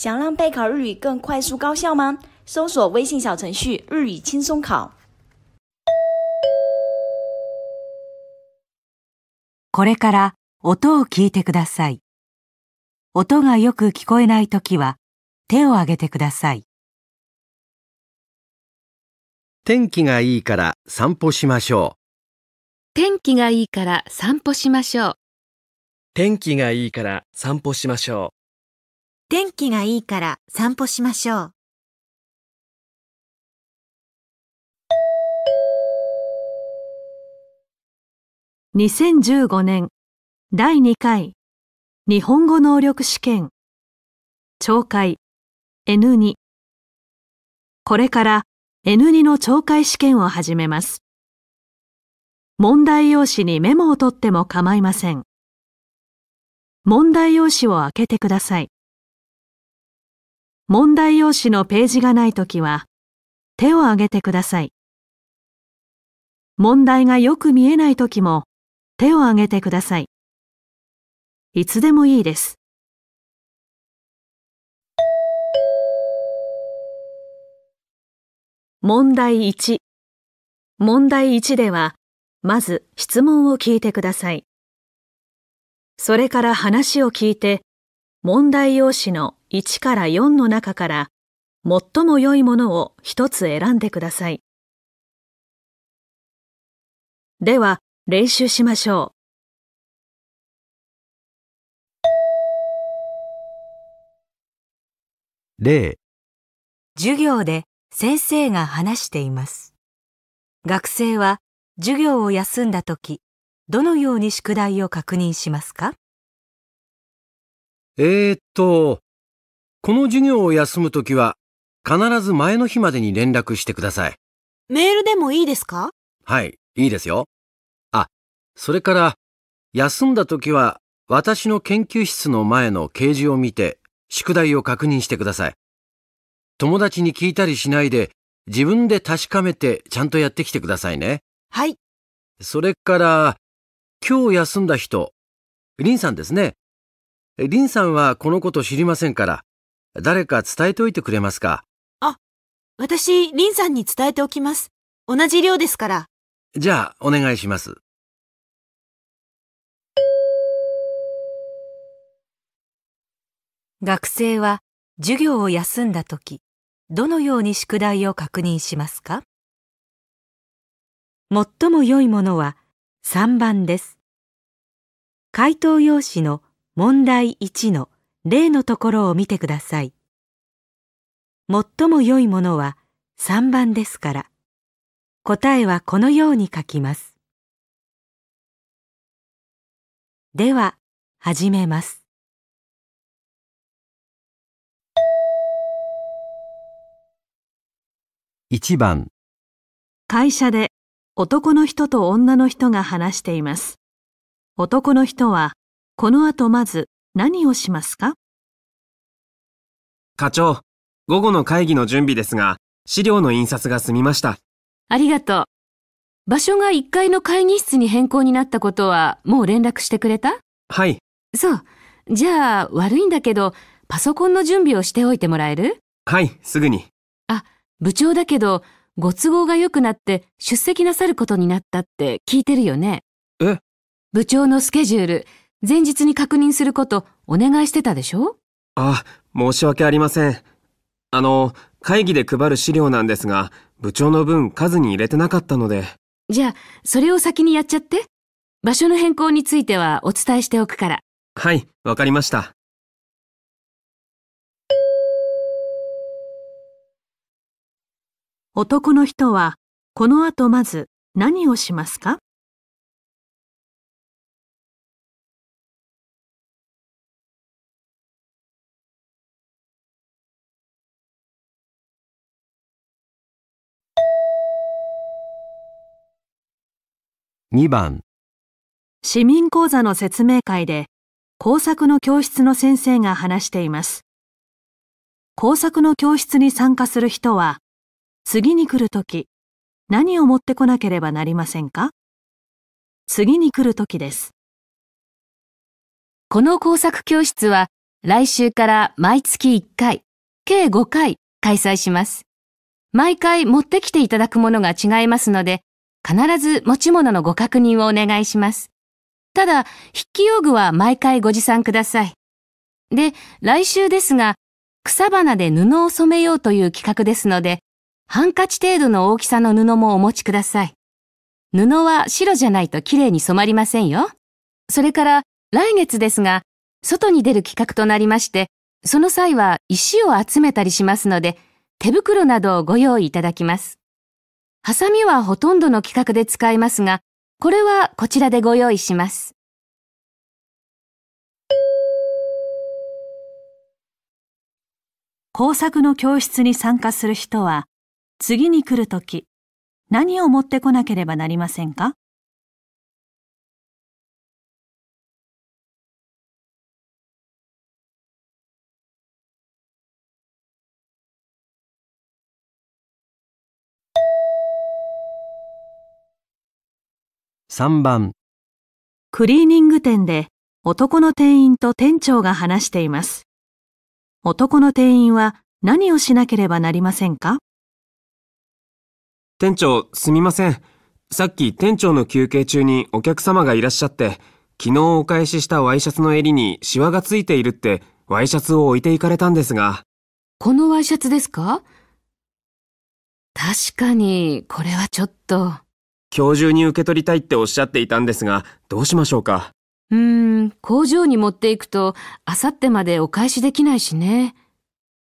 想让备考日语更快速高效吗？搜索微信小程序“日语轻松考”。これから音を聞いてください。音がよく聞こえないときは手を挙げてください。天気がいいから散歩しましょう。天気がいいから散歩しましょう。天気がいいから散歩しましょう。天気がいいから散歩しましょう。2015年第2回日本語能力試験懲戒 N2 これから N2 の懲戒試験を始めます。問題用紙にメモを取っても構いません。問題用紙を開けてください。問題用紙のページがないときは、手を挙げてください。問題がよく見えないときも、手を挙げてください。いつでもいいです。問題1。問題1では、まず質問を聞いてください。それから話を聞いて、問題用紙の1から4の中から最も良いものを一つ選んでください。では練習しましょう。例授業で先生が話しています。学生は授業を休んだ時、どのように宿題を確認しますかえー、っと、この授業を休むときは、必ず前の日までに連絡してください。メールでもいいですかはい、いいですよ。あ、それから、休んだときは、私の研究室の前の掲示を見て、宿題を確認してください。友達に聞いたりしないで、自分で確かめてちゃんとやってきてくださいね。はい。それから、今日休んだ人、リンさんですね。リンさんはこのこと知りませんから、誰か伝えておいてくれますかあ、私、リンさんに伝えておきます。同じ量ですから。じゃあ、お願いします。学生は授業を休んだ時、どのように宿題を確認しますか最も良いものは3番です。回答用紙の問題1の例のところを見てください。最も良いものは3番ですから、答えはこのように書きます。では、始めます。1番会社で男の人と女の人が話しています。男の人は、この後まず何をしますか課長、午後の会議の準備ですが、資料の印刷が済みました。ありがとう。場所が1階の会議室に変更になったことは、もう連絡してくれたはい。そう。じゃあ、悪いんだけど、パソコンの準備をしておいてもらえるはい、すぐに。あ、部長だけど、ご都合が良くなって出席なさることになったって聞いてるよね。え部長のスケジュール、前日に確認することお願いしてたでしょあ、申し訳ありません。あの、会議で配る資料なんですが、部長の分数に入れてなかったので。じゃあ、それを先にやっちゃって。場所の変更についてはお伝えしておくから。はい、わかりました。男の人は、この後まず何をしますか2番市民講座の説明会で工作の教室の先生が話しています。工作の教室に参加する人は次に来るとき何を持ってこなければなりませんか次に来るときです。この工作教室は来週から毎月1回、計5回開催します。毎回持ってきていただくものが違いますので、必ず持ち物のご確認をお願いします。ただ、筆記用具は毎回ご持参ください。で、来週ですが、草花で布を染めようという企画ですので、ハンカチ程度の大きさの布もお持ちください。布は白じゃないと綺麗に染まりませんよ。それから、来月ですが、外に出る企画となりまして、その際は石を集めたりしますので、手袋などをご用意いただきます。ハサミはほとんどの企画で使いますが、これはこちらでご用意します。工作の教室に参加する人は、次に来るとき、何を持ってこなければなりませんか3番クリーニング店で男の店員と店長が話しています。男の店員は何をしなければなりませんか店長、すみません。さっき店長の休憩中にお客様がいらっしゃって、昨日お返ししたワイシャツの襟にシワがついているってワイシャツを置いていかれたんですが。このワイシャツですか確かに、これはちょっと。今日中に受け取りたいっておっしゃっていたんですが、どうしましょうかうーん、工場に持っていくと、あさってまでお返しできないしね。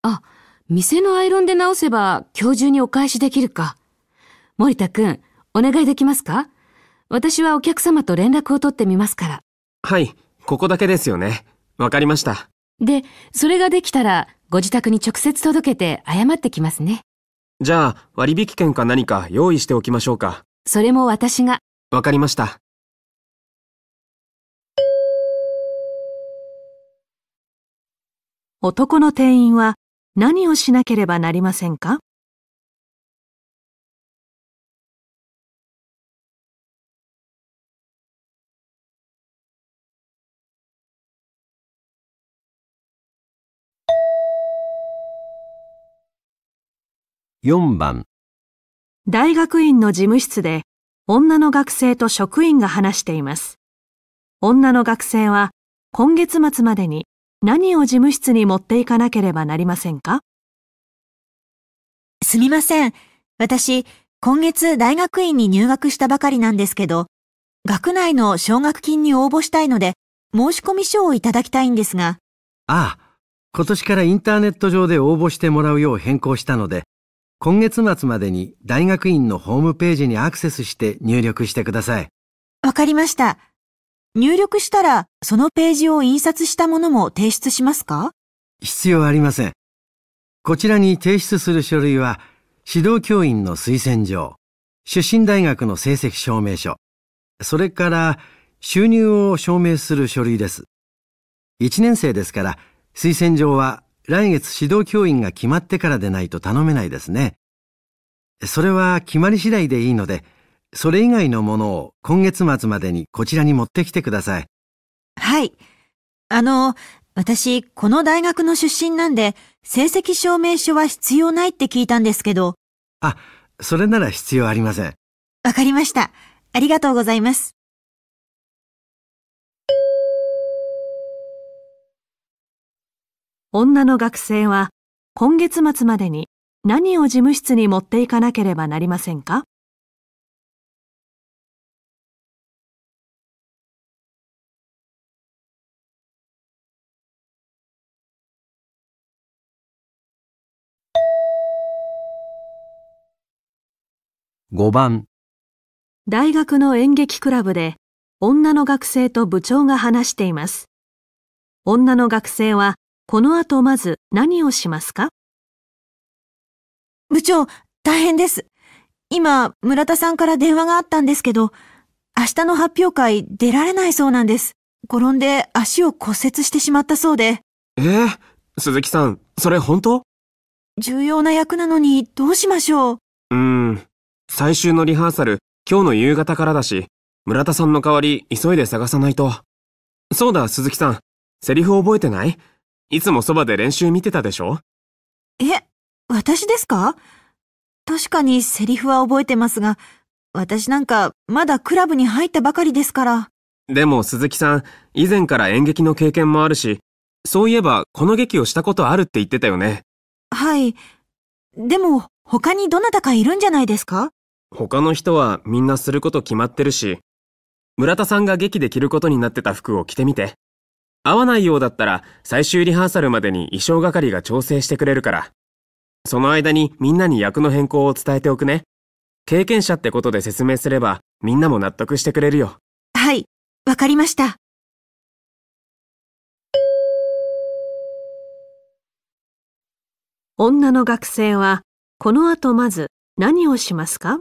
あ、店のアイロンで直せば、今日中にお返しできるか。森田くん、お願いできますか私はお客様と連絡を取ってみますから。はい、ここだけですよね。わかりました。で、それができたら、ご自宅に直接届けて謝ってきますね。じゃあ、割引券か何か用意しておきましょうか。それも私が。わかりました。男の店員は何をしなければなりませんか4番大学院の事務室で女の学生と職員が話しています。女の学生は今月末までに何を事務室に持っていかなければなりませんかすみません。私、今月大学院に入学したばかりなんですけど、学内の奨学金に応募したいので、申込書をいただきたいんですが。ああ、今年からインターネット上で応募してもらうよう変更したので、今月末までに大学院のホームページにアクセスして入力してください。わかりました。入力したら、そのページを印刷したものも提出しますか必要ありません。こちらに提出する書類は、指導教員の推薦状、出身大学の成績証明書、それから収入を証明する書類です。1年生ですから、推薦状は来月指導教員が決まってからでないと頼めないですね。それは決まり次第でいいので、それ以外のものを今月末までにこちらに持ってきてください。はい。あの、私、この大学の出身なんで、成績証明書は必要ないって聞いたんですけど。あ、それなら必要ありません。わかりました。ありがとうございます。女の学生は今月末までに何を事務室に持っていかなければなりませんか5番大学の演劇クラブで女の学生と部長が話しています。女の学生はこの後まず何をしますか部長、大変です。今、村田さんから電話があったんですけど、明日の発表会出られないそうなんです。転んで足を骨折してしまったそうで。えー、鈴木さん、それ本当重要な役なのにどうしましょう。うーん、最終のリハーサル、今日の夕方からだし、村田さんの代わり急いで探さないと。そうだ、鈴木さん。セリフ覚えてないいつもそばで練習見てたでしょえ、私ですか確かにセリフは覚えてますが、私なんかまだクラブに入ったばかりですから。でも鈴木さん、以前から演劇の経験もあるし、そういえばこの劇をしたことあるって言ってたよね。はい。でも他にどなたかいるんじゃないですか他の人はみんなすること決まってるし、村田さんが劇で着ることになってた服を着てみて。合わないようだったら最終リハーサルまでに衣装係が調整してくれるから。その間にみんなに役の変更を伝えておくね。経験者ってことで説明すればみんなも納得してくれるよ。はい、わかりました。女の学生はこの後まず何をしますか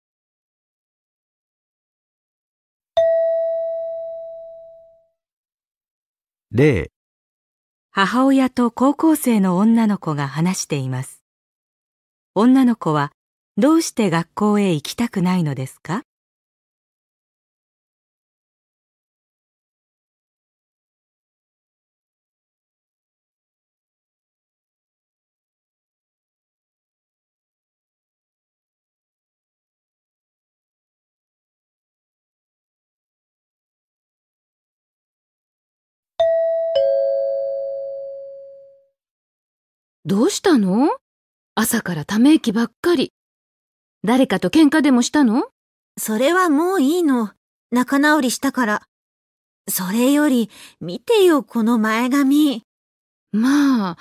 例母親と高校生の女の子が話しています。女の子はどうして学校へ行きたくないのですかどうしたの朝からため息ばっかり。誰かと喧嘩でもしたのそれはもういいの。仲直りしたから。それより、見てよ、この前髪。まあ、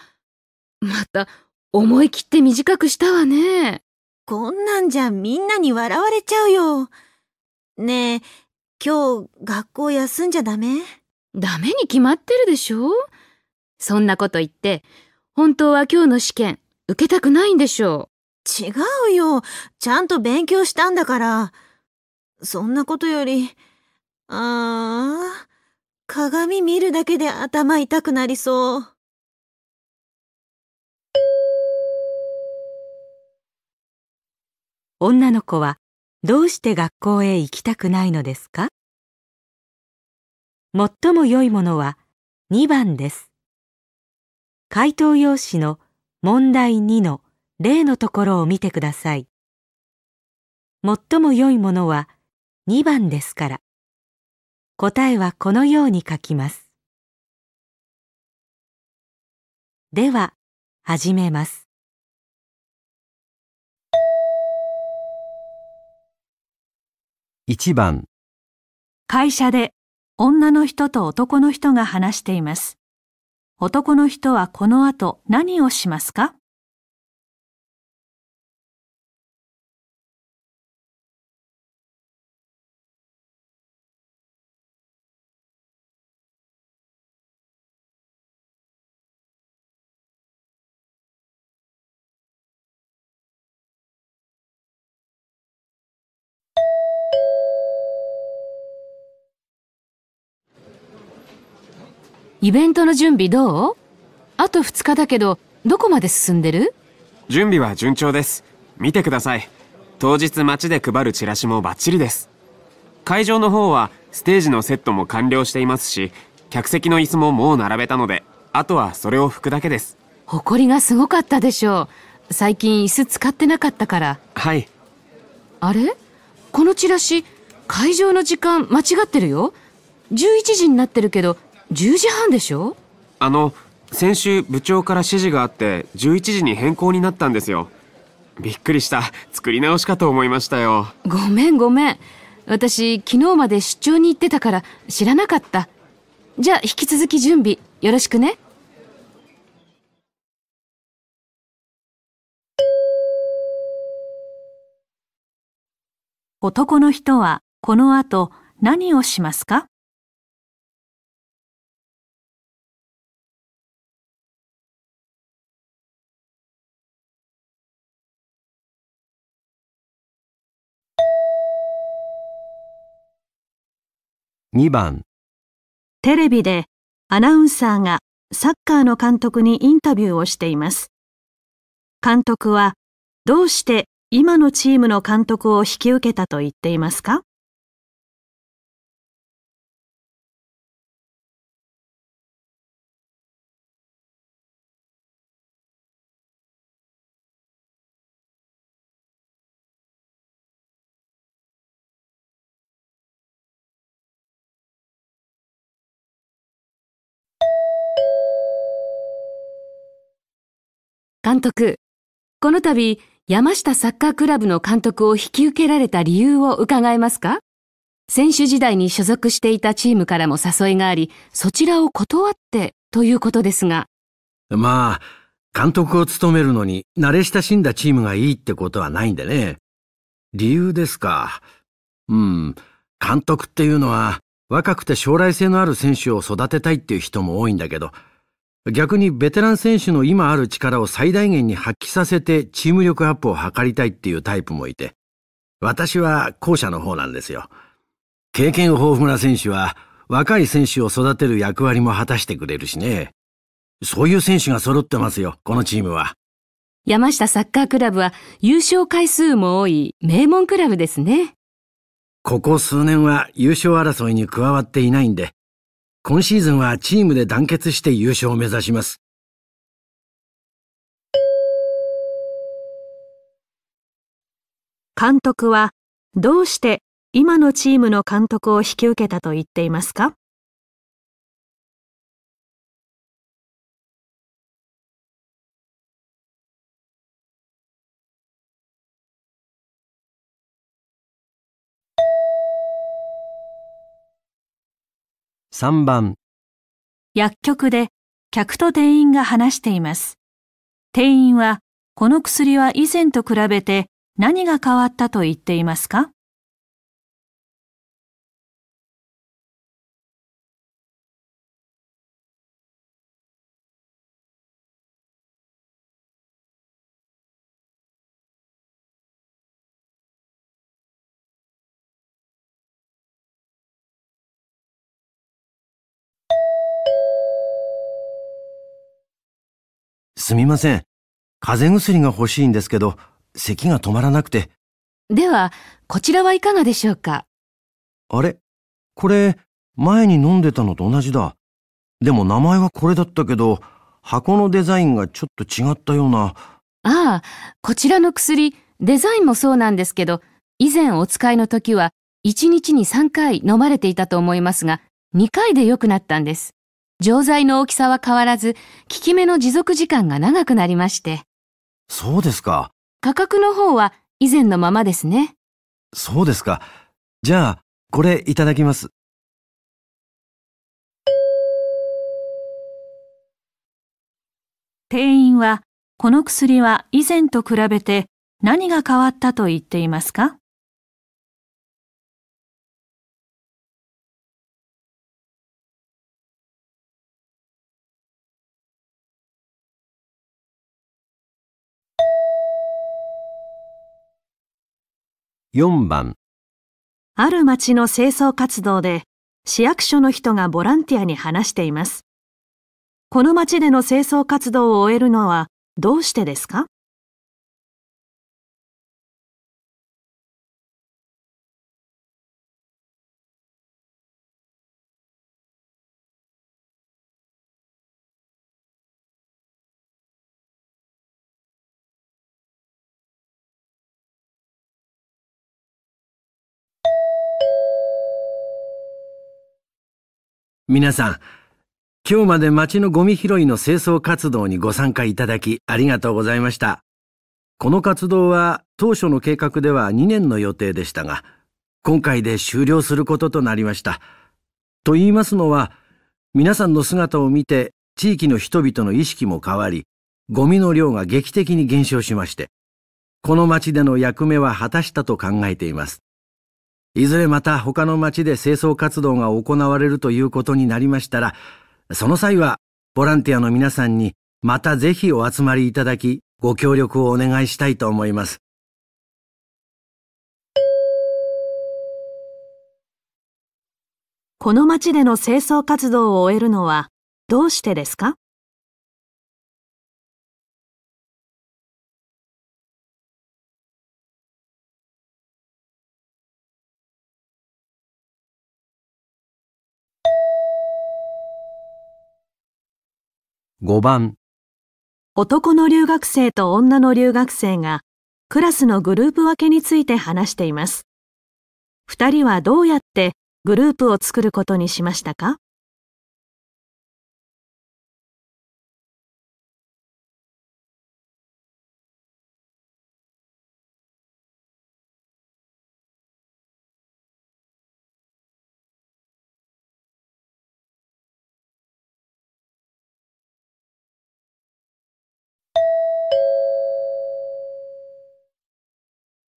また、思い切って短くしたわね。こんなんじゃみんなに笑われちゃうよ。ねえ、今日、学校休んじゃダメダメに決まってるでしょそんなこと言って、本当は今日の試験、受けたくないんでしょう。違うよ。ちゃんと勉強したんだから。そんなことより、あー、鏡見るだけで頭痛くなりそう。女の子はどうして学校へ行きたくないのですか最も良いものは2番です。回答用紙の問題2の例のところを見てください。最も良いものは2番ですから。答えはこのように書きます。では、始めます。1番会社で女の人と男の人が話しています。男の人はこの後何をしますかイベントの準備どうあと2日だけど、どこまで進んでる準備は順調です。見てください。当日街で配るチラシもバッチリです。会場の方はステージのセットも完了していますし、客席の椅子ももう並べたので、あとはそれを拭くだけです。埃がすごかったでしょう。最近椅子使ってなかったから。はい。あれこのチラシ、会場の時間間違ってるよ。11時になってるけど、10時半でしょあの先週部長から指示があって11時に変更になったんですよびっくりした作り直しかと思いましたよごめんごめん私昨日まで出張に行ってたから知らなかったじゃあ引き続き準備よろしくね男の人はこの後何をしますか2番テレビでアナウンサーがサッカーの監督にインタビューをしています。監督はどうして今のチームの監督を引き受けたと言っていますか監督。この度、山下サッカークラブの監督を引き受けられた理由を伺えますか選手時代に所属していたチームからも誘いがあり、そちらを断ってということですが。まあ、監督を務めるのに慣れ親しんだチームがいいってことはないんでね。理由ですか。うん、監督っていうのは若くて将来性のある選手を育てたいっていう人も多いんだけど、逆にベテラン選手の今ある力を最大限に発揮させてチーム力アップを図りたいっていうタイプもいて、私は後者の方なんですよ。経験豊富な選手は若い選手を育てる役割も果たしてくれるしね。そういう選手が揃ってますよ、このチームは。山下サッカークラブは優勝回数も多い名門クラブですね。ここ数年は優勝争いに加わっていないんで、今シーズンはチームで団結して優勝を目指します。監督はどうして今のチームの監督を引き受けたと言っていますか3番薬局で客と店員が話しています。店員はこの薬は以前と比べて何が変わったと言っていますかすみません。風邪薬が欲しいんですけど、咳が止まらなくて。では、こちらはいかがでしょうかあれこれ、前に飲んでたのと同じだ。でも名前はこれだったけど、箱のデザインがちょっと違ったような。ああ、こちらの薬、デザインもそうなんですけど、以前お使いの時は、1日に3回飲まれていたと思いますが、2回で良くなったんです。錠剤の大きさは変わらず、効き目の持続時間が長くなりまして。そうですか。価格の方は以前のままですね。そうですか。じゃあ、これいただきます。店員は、この薬は以前と比べて何が変わったと言っていますか4番ある町の清掃活動で市役所の人がボランティアに話しています。この町での清掃活動を終えるのはどうしてですか皆さん、今日まで町のゴミ拾いの清掃活動にご参加いただきありがとうございました。この活動は当初の計画では2年の予定でしたが、今回で終了することとなりました。と言いますのは、皆さんの姿を見て地域の人々の意識も変わり、ゴミの量が劇的に減少しまして、この町での役目は果たしたと考えています。いずれまた他の町で清掃活動が行われるということになりましたら、その際はボランティアの皆さんにまたぜひお集まりいただき、ご協力をお願いしたいと思います。この町での清掃活動を終えるのはどうしてですか5番男の留学生と女の留学生がクラスのグループ分けについて話しています。2人はどうやってグループを作ることにしましたか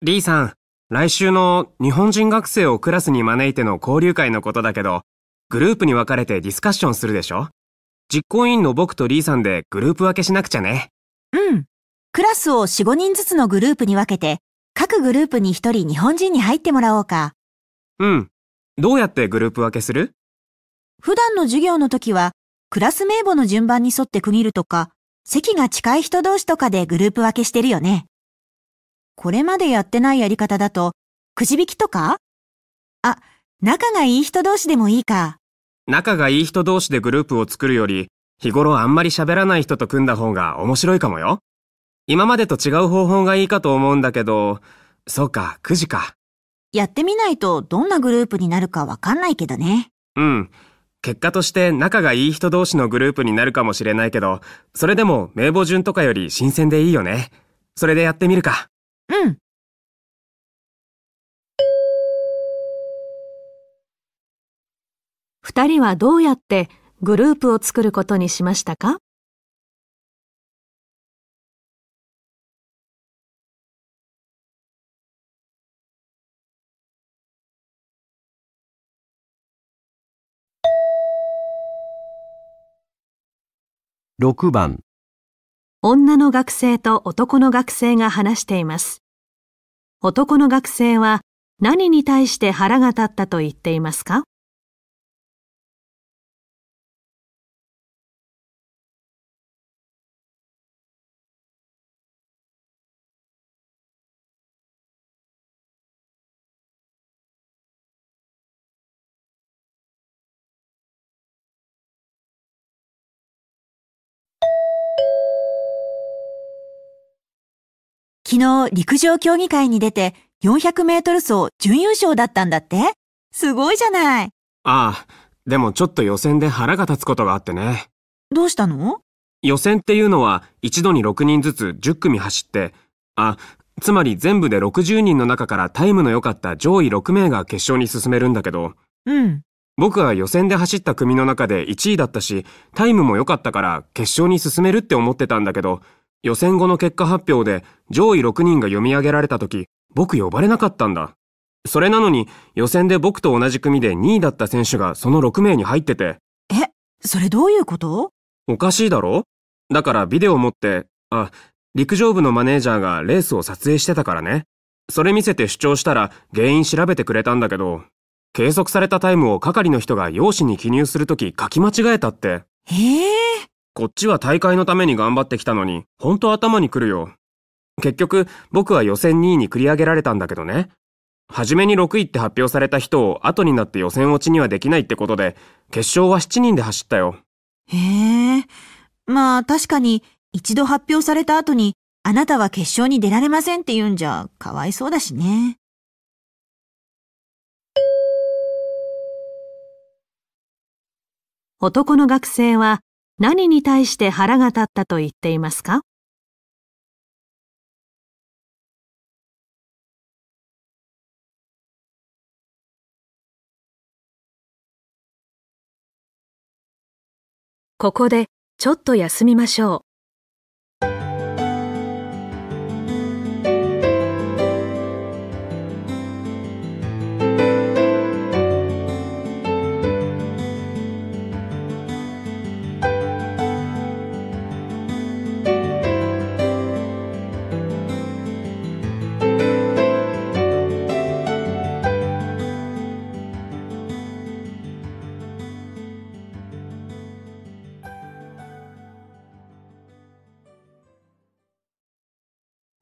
リーさん、来週の日本人学生をクラスに招いての交流会のことだけど、グループに分かれてディスカッションするでしょ実行委員の僕とーさんでグループ分けしなくちゃね。うん。クラスを4、5人ずつのグループに分けて、各グループに1人日本人に入ってもらおうか。うん。どうやってグループ分けする普段の授業の時は、クラス名簿の順番に沿って区切るとか、席が近い人同士とかでグループ分けしてるよね。これまでやってないやり方だと、くじ引きとかあ、仲がいい人同士でもいいか。仲がいい人同士でグループを作るより、日頃あんまり喋らない人と組んだ方が面白いかもよ。今までと違う方法がいいかと思うんだけど、そうか、くじか。やってみないとどんなグループになるかわかんないけどね。うん。結果として仲がいい人同士のグループになるかもしれないけど、それでも名簿順とかより新鮮でいいよね。それでやってみるか。うん。二人はどうやってグループを作ることにしましたか6番女の学生と男の学生が話しています。男の学生は何に対して腹が立ったと言っていますか昨日陸上競技会に出て400メートル走準優勝だったんだってすごいじゃない。ああ、でもちょっと予選で腹が立つことがあってね。どうしたの予選っていうのは一度に6人ずつ10組走って、あ、つまり全部で60人の中からタイムの良かった上位6名が決勝に進めるんだけど。うん。僕は予選で走った組の中で1位だったし、タイムも良かったから決勝に進めるって思ってたんだけど、予選後の結果発表で上位6人が読み上げられた時、僕呼ばれなかったんだ。それなのに予選で僕と同じ組で2位だった選手がその6名に入ってて。え、それどういうことおかしいだろだからビデオ持って、あ、陸上部のマネージャーがレースを撮影してたからね。それ見せて主張したら原因調べてくれたんだけど、計測されたタイムを係の人が用紙に記入するとき書き間違えたって。へえ。こっちは大会のために頑張ってきたのに、ほんと頭にくるよ。結局、僕は予選2位に繰り上げられたんだけどね。初めに6位って発表された人を後になって予選落ちにはできないってことで、決勝は7人で走ったよ。へえ。まあ確かに、一度発表された後に、あなたは決勝に出られませんって言うんじゃ、かわいそうだしね。男の学生は何に対して腹が立ったと言っていますかここでちょっと休みましょう。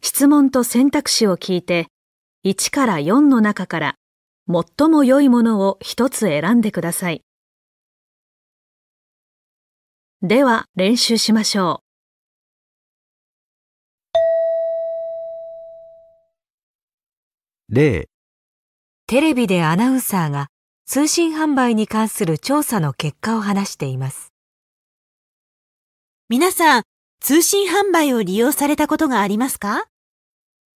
質問と選択肢を聞いて、1から4の中から最も良いものを一つ選んでください。では練習しましょう。例テレビでアナウンサーが通信販売に関する調査の結果を話しています。皆さん、通信販売を利用されたことがありますか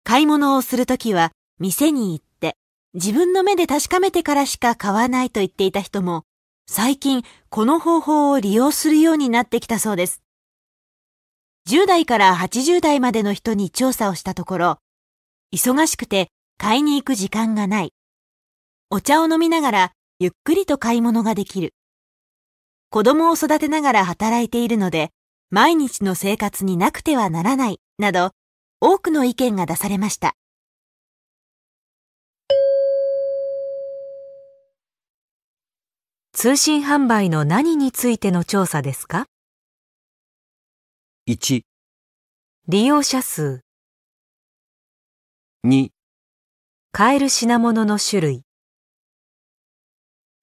買い物をするときは店に行って自分の目で確かめてからしか買わないと言っていた人も最近この方法を利用するようになってきたそうです。10代から80代までの人に調査をしたところ忙しくて買いに行く時間がないお茶を飲みながらゆっくりと買い物ができる子供を育てながら働いているので毎日の生活になくてはならないなど多くの意見が出されました。通信販売の何についての調査ですか ?1 利用者数2買える品物の種類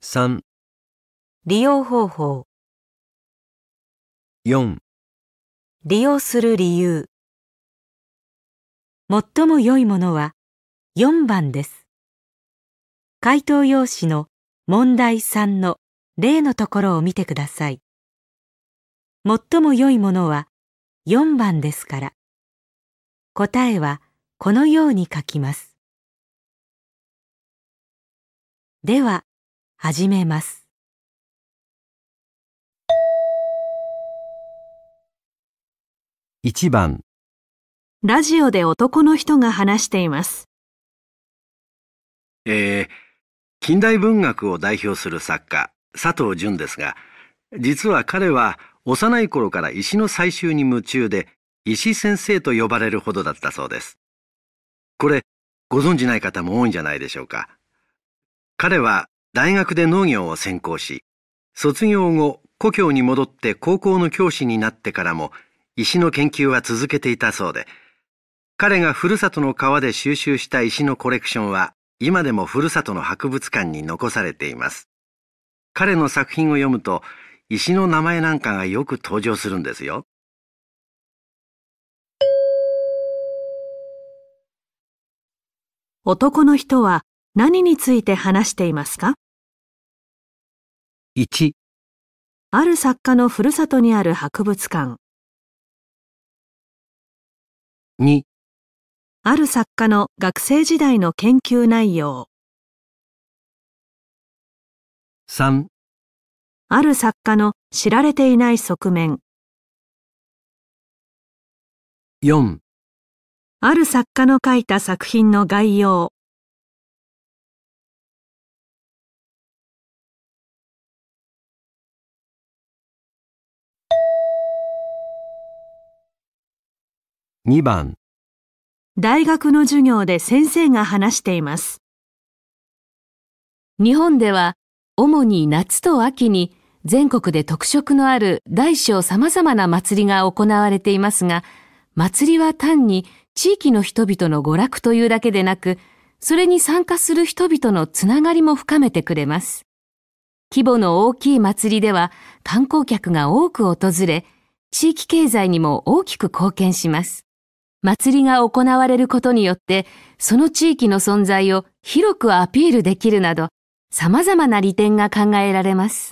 3利用方法4利用する理由最も良いものは4番です回答用紙の問題3の例のところを見てください最も良いものは4番ですから答えはこのように書きますでは始めます1番ラジオで男の人が話しています。えー、近代文学を代表する作家、佐藤淳ですが、実は彼は幼い頃から石の採集に夢中で、石先生と呼ばれるほどだったそうです。これ、ご存じない方も多いんじゃないでしょうか。彼は大学で農業を専攻し、卒業後、故郷に戻って高校の教師になってからも、石の研究は続けていたそうで、彼がふるさとの川で収集した石のコレクションは今でもふるさとの博物館に残されています。彼の作品を読むと石の名前なんかがよく登場するんですよ。男の人は何について話していますか ?1 ある作家のふるさとにある博物館2ある作家の学生時代の研究内容3ある作家の知られていない側面4ある作家の書いた作品の概要2番大学の授業で先生が話しています。日本では主に夏と秋に全国で特色のある大小様々な祭りが行われていますが、祭りは単に地域の人々の娯楽というだけでなく、それに参加する人々のつながりも深めてくれます。規模の大きい祭りでは観光客が多く訪れ、地域経済にも大きく貢献します。祭りが行われることによって、その地域の存在を広くアピールできるなど、様々な利点が考えられます。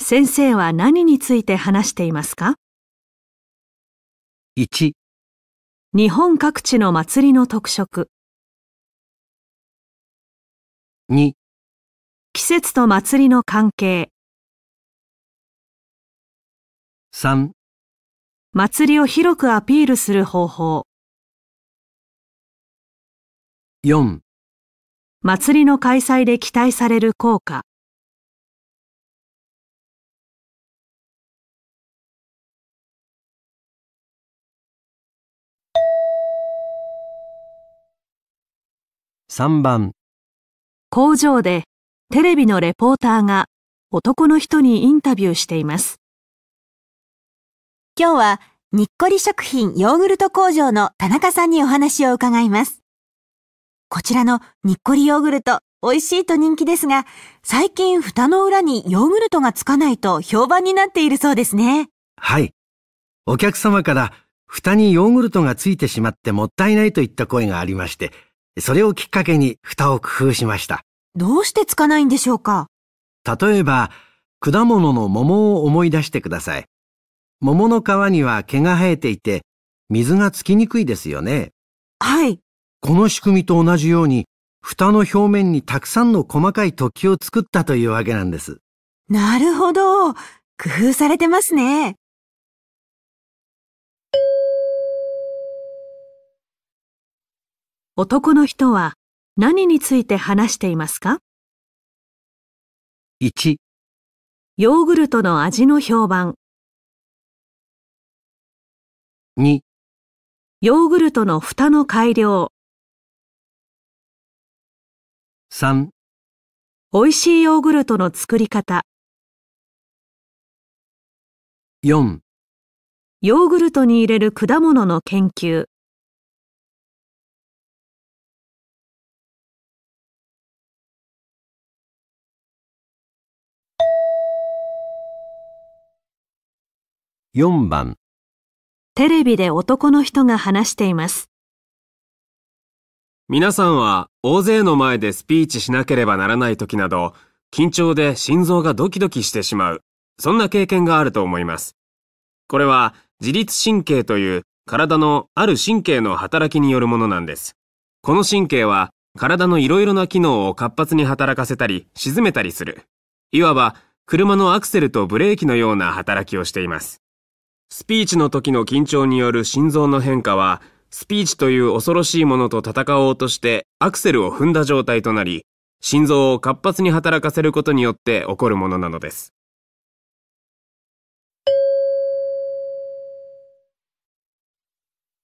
先生は何について話していますか ?1 日本各地の祭りの特色2季節と祭りの関係3祭りを広くアピールする方法4祭りの開催で期待される効果3番工場でテレビのレポーターが男の人にインタビューしています。今日はにっこり食品ヨーグルト工場の田中さんにお話を伺います。こちらのにっこりヨーグルト、美味しいと人気ですが、最近蓋の裏にヨーグルトがつかないと評判になっているそうですね。はい。お客様から蓋にヨーグルトがついてしまってもったいないといった声がありまして、それをきっかけに蓋を工夫しました。どうしてつかないんでしょうか例えば、果物の桃を思い出してください。桃の皮には毛が生えていて、水がつきにくいですよね。はい。この仕組みと同じように、蓋の表面にたくさんの細かい突起を作ったというわけなんです。なるほど。工夫されてますね。男の人は何について話していますか ?1 ヨーグルトの味の評判2ヨーグルトの蓋の改良3美味しいヨーグルトの作り方4ヨーグルトに入れる果物の研究4番テレビで男の人が話しています。皆さんは大勢の前でスピーチしなければならない時など、緊張で心臓がドキドキしてしまう、そんな経験があると思います。これは自律神経という体のある神経の働きによるものなんです。この神経は体のいろいろな機能を活発に働かせたり沈めたりする。いわば車のアクセルとブレーキのような働きをしています。スピーチの時の緊張による心臓の変化は、スピーチという恐ろしいものと戦おうとしてアクセルを踏んだ状態となり、心臓を活発に働かせることによって起こるものなのです。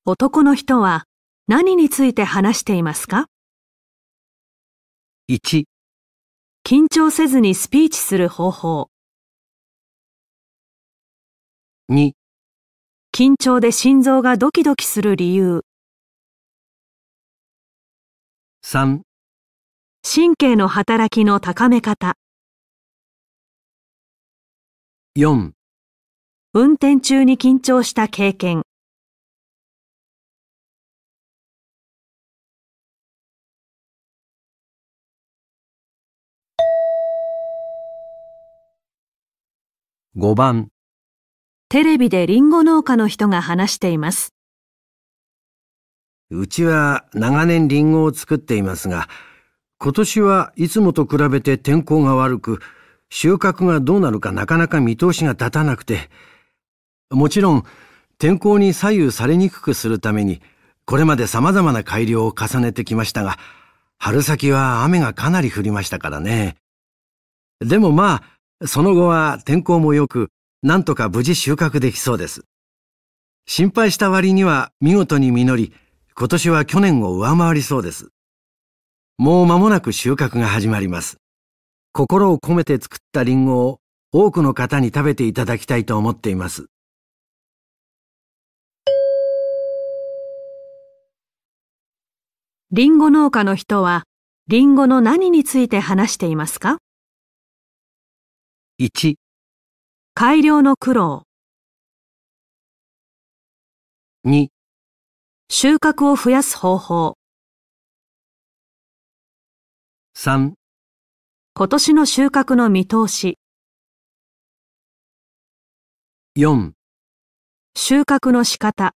男の人は何について話していますか ?1 緊張せずにスピーチする方法2緊張で心臓がドキドキする理由。3神経の働きの高め方。4運転中に緊張した経験。5番テレビでリンゴ農家の人が話しています。うちは長年リンゴを作っていますが、今年はいつもと比べて天候が悪く、収穫がどうなるかなかなか見通しが立たなくて、もちろん天候に左右されにくくするために、これまで様々な改良を重ねてきましたが、春先は雨がかなり降りましたからね。でもまあ、その後は天候も良く、なんとか無事収穫できそうです。心配した割には見事に実り、今年は去年を上回りそうです。もう間もなく収穫が始まります。心を込めて作ったリンゴを多くの方に食べていただきたいと思っています。リンゴ農家の人は、リンゴの何について話していますか 1, 改良の苦労。2収穫を増やす方法。3今年の収穫の見通し。4収穫の仕方。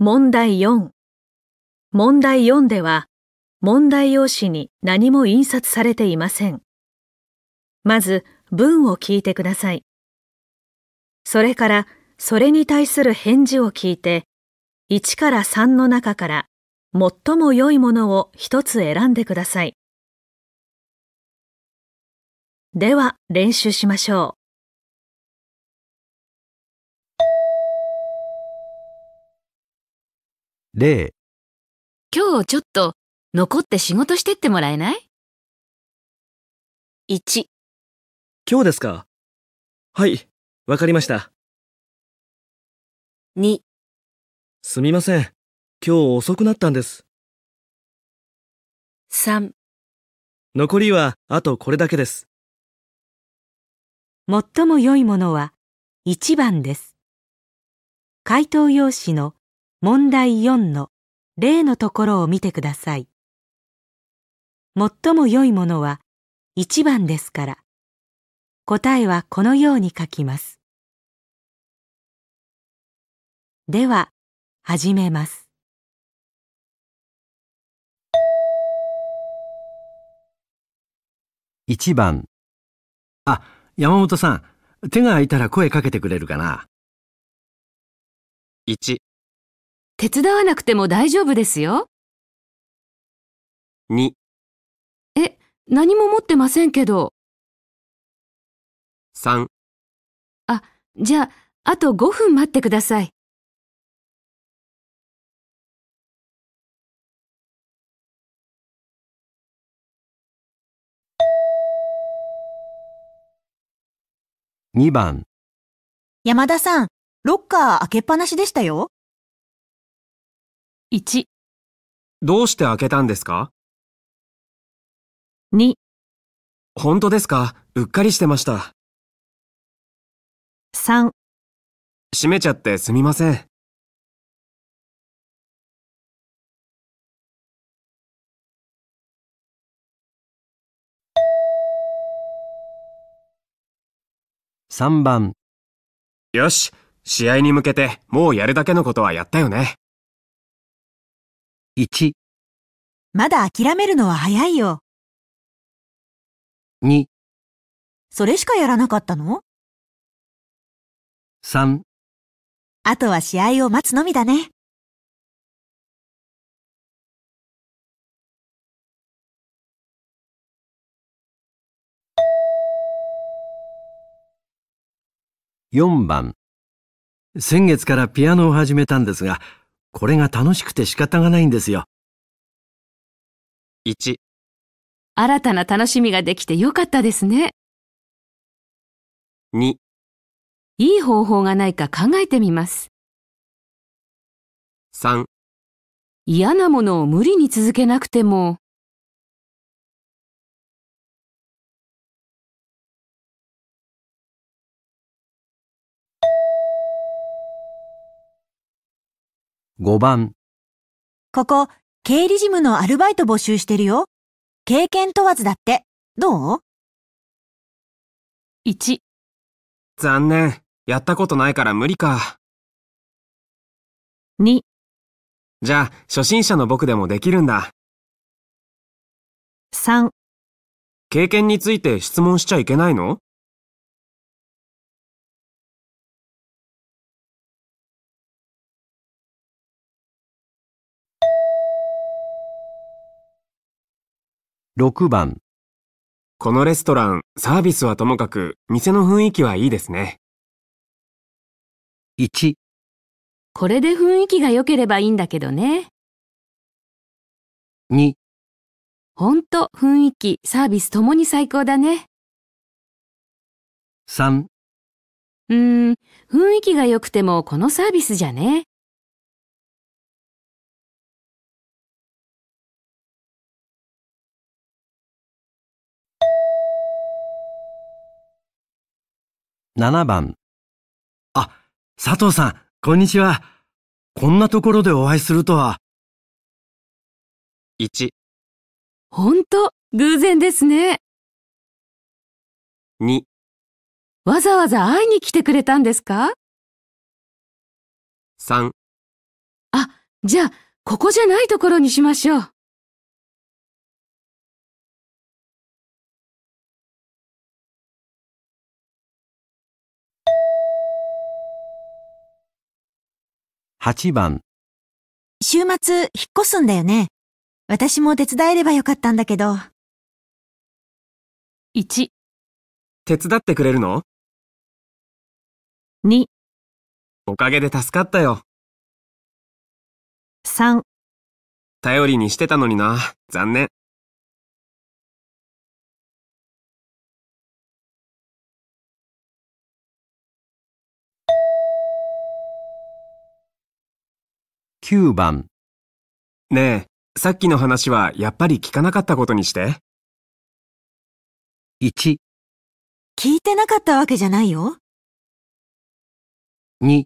問題4問題4では問題用紙に何も印刷されていません。まず文を聞いてください。それからそれに対する返事を聞いて1から3の中から最も良いものを一つ選んでください。では練習しましょう。0今日ちょっと残って仕事してってもらえない ?1 今日ですかはい、わかりました。2すみません。今日遅くなったんです。3残りはあとこれだけです。最も良いものは1番です。回答用紙の問題4の例のところを見てください。最も良いものは1番ですから、答えはこのように書きます。では、始めます。1番あ、山本さん、手が空いたら声かけてくれるかな 1, 手伝わなくても大丈夫ですよ。2え、何も持ってませんけど。3あ、じゃあ、あと5分待ってください。2番山田さん、ロッカー開けっぱなしでしたよ。1どうして開けたんですか ?2 本当ですかうっかりしてました。3閉めちゃってすみません。3番よし、試合に向けてもうやるだけのことはやったよね。1まだ諦めるのは早いよ。2それしかやらなかったの ?3 あとは試合を待つのみだね。4番先月からピアノを始めたんですが、これが楽しくて仕方がないんですよ。1新たな楽しみができてよかったですね。2いい方法がないか考えてみます。3嫌なものを無理に続けなくても5番。ここ、経理事務のアルバイト募集してるよ。経験問わずだって。どう ?1。残念。やったことないから無理か。2。じゃあ、初心者の僕でもできるんだ。3。経験について質問しちゃいけないの6番このレストラン、サービスはともかく、店の雰囲気はいいですね。1これで雰囲気が良ければいいんだけどね。2ほんと雰囲気、サービスともに最高だね。3うーん、雰囲気が良くてもこのサービスじゃね。7番。あ、佐藤さん、こんにちは。こんなところでお会いするとは。1。ほんと、偶然ですね。2。わざわざ会いに来てくれたんですか ?3。あ、じゃあ、ここじゃないところにしましょう。8番週末、引っ越すんだよね。私も手伝えればよかったんだけど。1、手伝ってくれるの2、おかげで助かったよ。3、頼りにしてたのにな。残念。9番。ねえ、さっきの話はやっぱり聞かなかったことにして。1。聞いてなかったわけじゃないよ。2。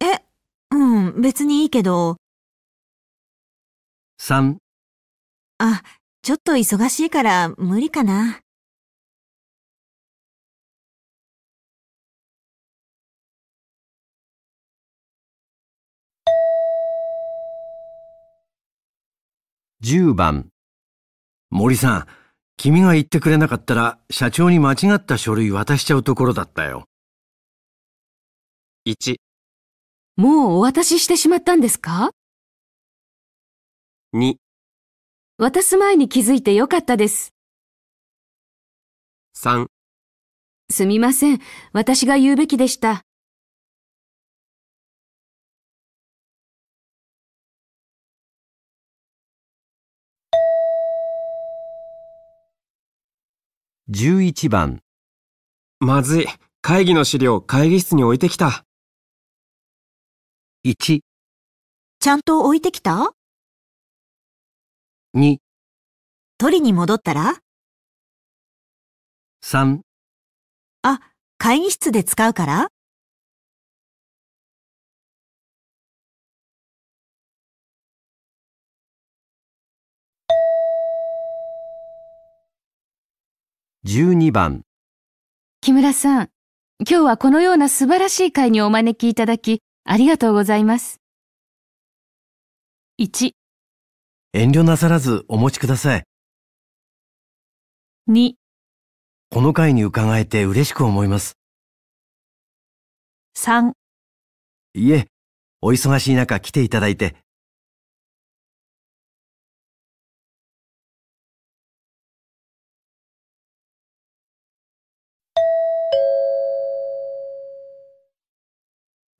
え、うん、別にいいけど。3。あ、ちょっと忙しいから無理かな。10番森さん、君が言ってくれなかったら社長に間違った書類渡しちゃうところだったよ。1もうお渡ししてしまったんですか ?2 渡す前に気づいてよかったです。3すみません、私が言うべきでした。11番まずい会議の資料会議室に置いてきた 1, ちゃんと置いてきた2取りに戻ったら3あ、会議室で使うから12番木村さん、今日はこのような素晴らしい会にお招きいただき、ありがとうございます。1、遠慮なさらずお持ちください。2、この会に伺えて嬉しく思います。3、いえ、お忙しい中来ていただいて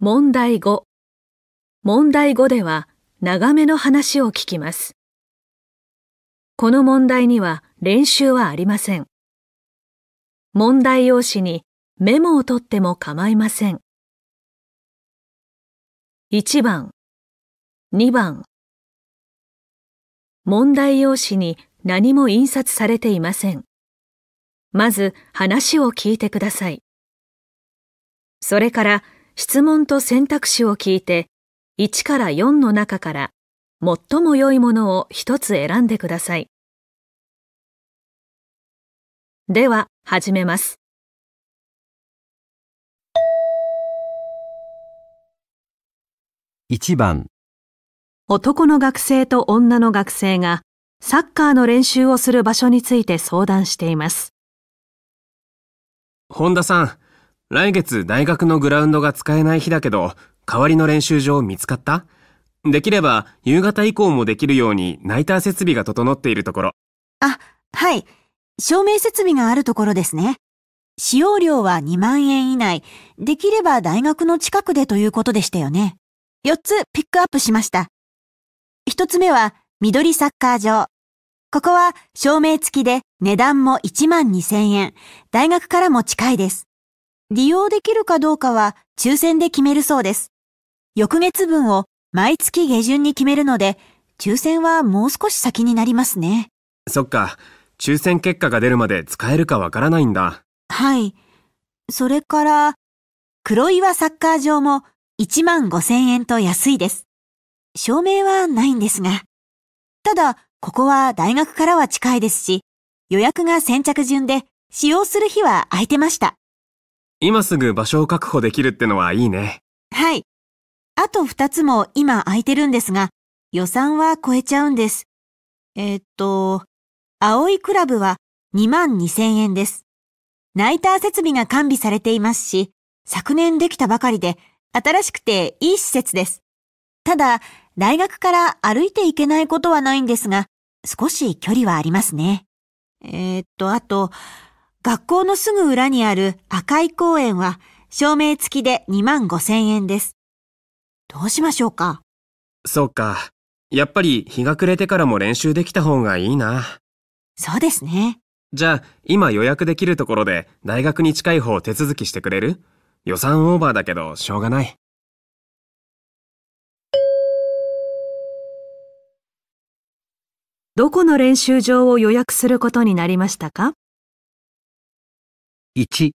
問題5問題5では長めの話を聞きます。この問題には練習はありません。問題用紙にメモを取っても構いません。1番、2番。問題用紙に何も印刷されていません。まず話を聞いてください。それから質問と選択肢を聞いて、1から4の中から最も良いものを一つ選んでください。では、始めます。1番男の学生と女の学生がサッカーの練習をする場所について相談しています。本田さん、来月大学のグラウンドが使えない日だけど、代わりの練習場見つかったできれば夕方以降もできるようにナイター設備が整っているところ。あ、はい。照明設備があるところですね。使用料は2万円以内、できれば大学の近くでということでしたよね。4つピックアップしました。1つ目は緑サッカー場。ここは照明付きで値段も1万2000円。大学からも近いです。利用できるかどうかは抽選で決めるそうです。翌月分を毎月下旬に決めるので、抽選はもう少し先になりますね。そっか。抽選結果が出るまで使えるかわからないんだ。はい。それから、黒岩サッカー場も1万5千円と安いです。証明はないんですが。ただ、ここは大学からは近いですし、予約が先着順で使用する日は空いてました。今すぐ場所を確保できるってのはいいね。はい。あと二つも今空いてるんですが、予算は超えちゃうんです。えー、っと、青いクラブは2万2000円です。ナイター設備が完備されていますし、昨年できたばかりで、新しくていい施設です。ただ、大学から歩いていけないことはないんですが、少し距離はありますね。えー、っと、あと、学校のすぐ裏にある赤い公園は照明付きで2万5千円です。どうしましょうかそうか。やっぱり日が暮れてからも練習できた方がいいな。そうですね。じゃあ、今予約できるところで大学に近い方手続きしてくれる予算オーバーだけどしょうがない。どこの練習場を予約することになりましたか1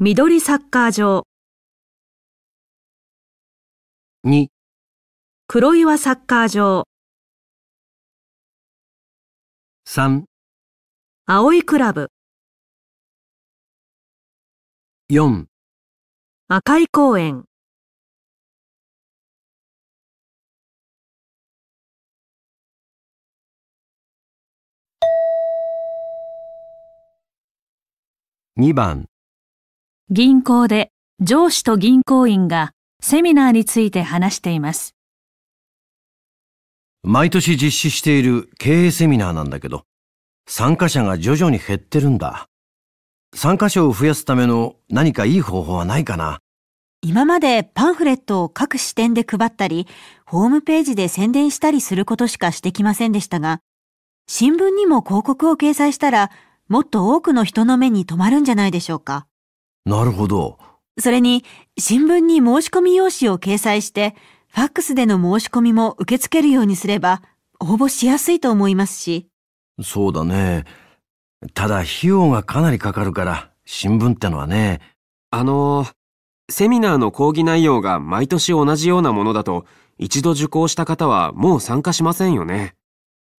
緑サッカー場2黒岩サッカー場3青いクラブ4赤い公園2番銀行で上司と銀行員がセミナーについて話しています。毎年実施している経営セミナーなんだけど、参加者が徐々に減ってるんだ。参加者を増やすための何かいい方法はないかな今までパンフレットを各支店で配ったり、ホームページで宣伝したりすることしかしてきませんでしたが、新聞にも広告を掲載したらもっと多くの人の目に留まるんじゃないでしょうか。なるほど。それに、新聞に申し込み用紙を掲載して、ファックスでの申し込みも受け付けるようにすれば、応募しやすいと思いますし。そうだね。ただ費用がかなりかかるから、新聞ってのはね。あの、セミナーの講義内容が毎年同じようなものだと、一度受講した方はもう参加しませんよね。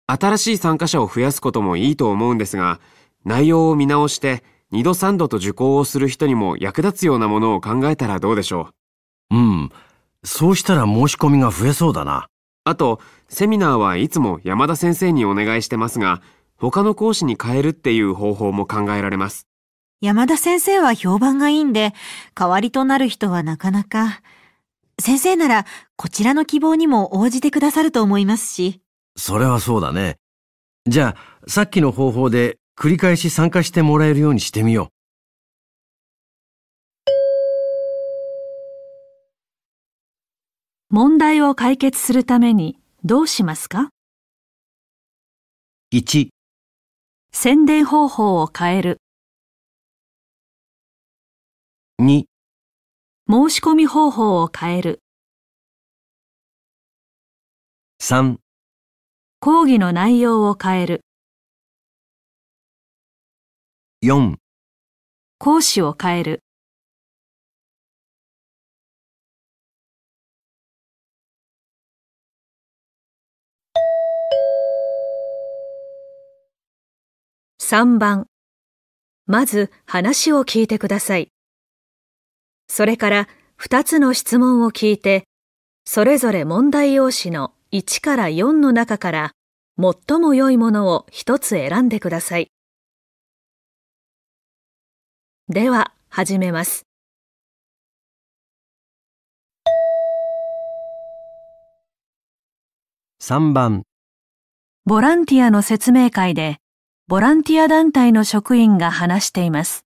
新しい参加者を増やすこともいいと思うんですが、内容を見直して二度三度と受講をする人にも役立つようなものを考えたらどうでしょう。うん。そうしたら申し込みが増えそうだな。あと、セミナーはいつも山田先生にお願いしてますが、他の講師に変えるっていう方法も考えられます。山田先生は評判がいいんで、代わりとなる人はなかなか。先生なら、こちらの希望にも応じてくださると思いますし。それはそうだね。じゃあ、さっきの方法で繰り返し参加してもらえるようにしてみよう。問題を解決するためにどうしますか ?1 宣伝方法を変える2申し込み方法を変える3講義の内容を変える4講師を変える3番まず話を聞いてくださいそれから2つの質問を聞いてそれぞれ問題用紙の1から4の中から最も良いものを1つ選んでくださいでは始めます3番ボランティアの説明会でボランティア団体の職員が話しています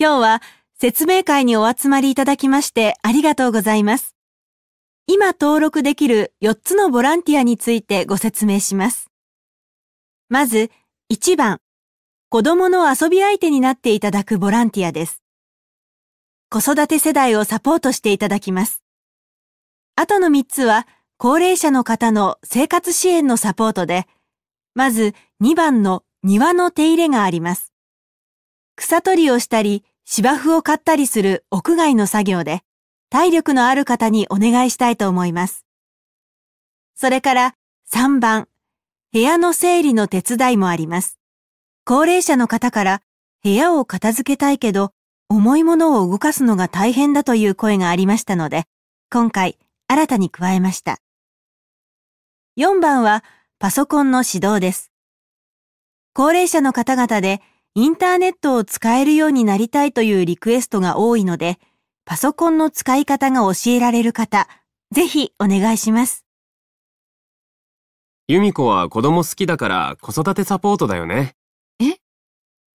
今日は説明会にお集まりいただきましてありがとうございます今登録できる4つのボランティアについてご説明しますまず1番子供の遊び相手になっていただくボランティアです。子育て世代をサポートしていただきます。あとの3つは、高齢者の方の生活支援のサポートで、まず2番の庭の手入れがあります。草取りをしたり、芝生を買ったりする屋外の作業で、体力のある方にお願いしたいと思います。それから3番、部屋の整理の手伝いもあります。高齢者の方から部屋を片付けたいけど重いものを動かすのが大変だという声がありましたので、今回新たに加えました。4番はパソコンの指導です。高齢者の方々でインターネットを使えるようになりたいというリクエストが多いので、パソコンの使い方が教えられる方、ぜひお願いします。由美子は子供好きだから子育てサポートだよね。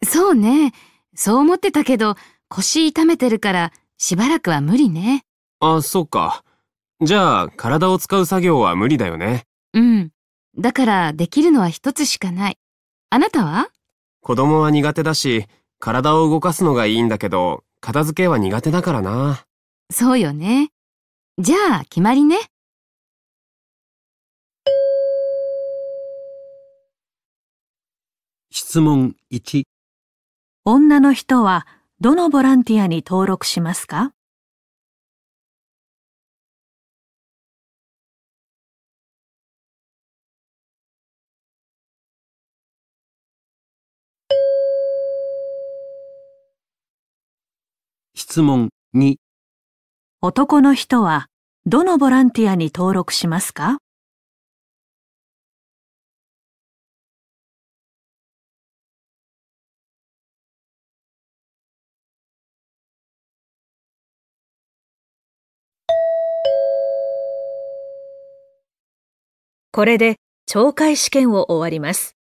そうね。そう思ってたけど、腰痛めてるから、しばらくは無理ね。あ、そっか。じゃあ、体を使う作業は無理だよね。うん。だから、できるのは一つしかない。あなたは子供は苦手だし、体を動かすのがいいんだけど、片付けは苦手だからな。そうよね。じゃあ、決まりね。質問1女の人はどのボランティアに登録しますか質問2男の人はどのボランティアに登録しますかこれで懲戒試験を終わります。